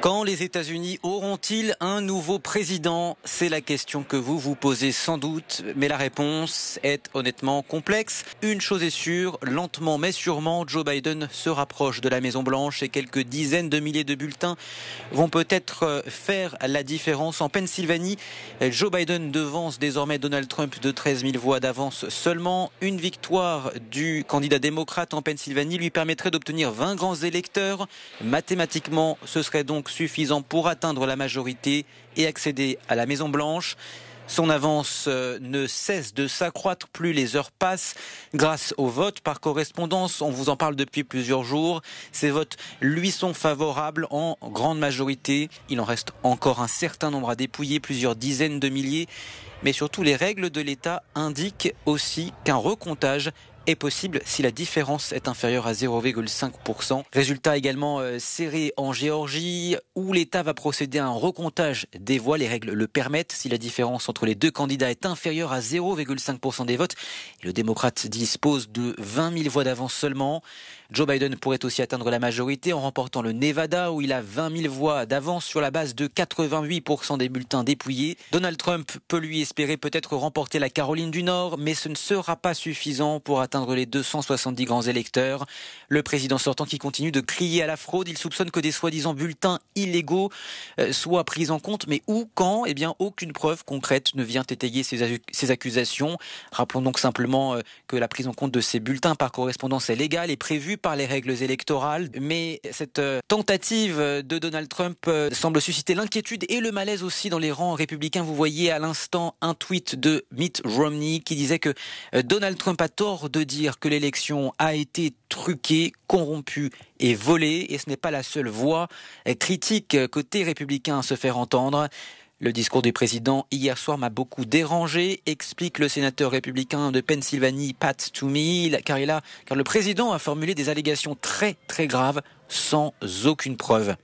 Quand les États-Unis auront-ils un nouveau président C'est la question que vous vous posez sans doute, mais la réponse est honnêtement complexe. Une chose est sûre, lentement mais sûrement, Joe Biden se rapproche de la Maison-Blanche et quelques dizaines de milliers de bulletins vont peut-être euh, faire la différence. En Pennsylvanie, Joe Biden devance désormais Donald Trump de 13 000 voix d'avance seulement. Une victoire du candidat démocrate en Pennsylvanie lui permettrait d'obtenir 20 grands électeurs. Mathématiquement, ce serait donc suffisant pour atteindre la majorité et accéder à la Maison-Blanche. Son avance euh, ne cesse de s'accroître, plus les heures passent grâce au vote par correspondance. On vous en parle depuis plusieurs jours. Ces votes lui sont favorables en grande majorité. Il en reste encore un certain nombre à dépouiller, plusieurs dizaines de milliers. Mais surtout, les règles de l'État indiquent aussi qu'un recomptage est possible si la différence est inférieure à 0,5%. Résultat également euh, serré en Géorgie où l'État va procéder à un recomptage des voix. Les règles le permettent. Si la différence entre les deux candidats est inférieure à 0,5% des votes, le démocrate dispose de 20 000 voix d'avance seulement. Joe Biden pourrait aussi atteindre la majorité en remportant le Nevada où il a 20 000 voix d'avance sur la base de 88% des bulletins dépouillés. Donald Trump peut lui espérer peut-être remporter la Caroline du Nord, mais ce ne sera pas suffisant pour atteindre les 270 grands électeurs. Le président sortant qui continue de crier à la fraude, il soupçonne que des soi-disant bulletins illégaux euh, soient pris en compte, mais où, quand Eh bien, aucune preuve concrète ne vient étayer ces accusations. Rappelons donc simplement euh, que la prise en compte de ces bulletins par correspondance est légale et prévue par les règles électorales, mais cette euh, tentative euh, de Donald Trump euh, semble susciter l'inquiétude et le malaise aussi dans les rangs républicains. Vous voyez à l'instant un tweet de Mitt Romney qui disait que Donald Trump a tort de dire que l'élection a été truquée, corrompue et volée, et ce n'est pas la seule voix critique côté républicain à se faire entendre. Le discours du président hier soir m'a beaucoup dérangé, explique le sénateur républicain de Pennsylvanie Pat Toomey, car, il a, car le président a formulé des allégations très très graves sans aucune preuve.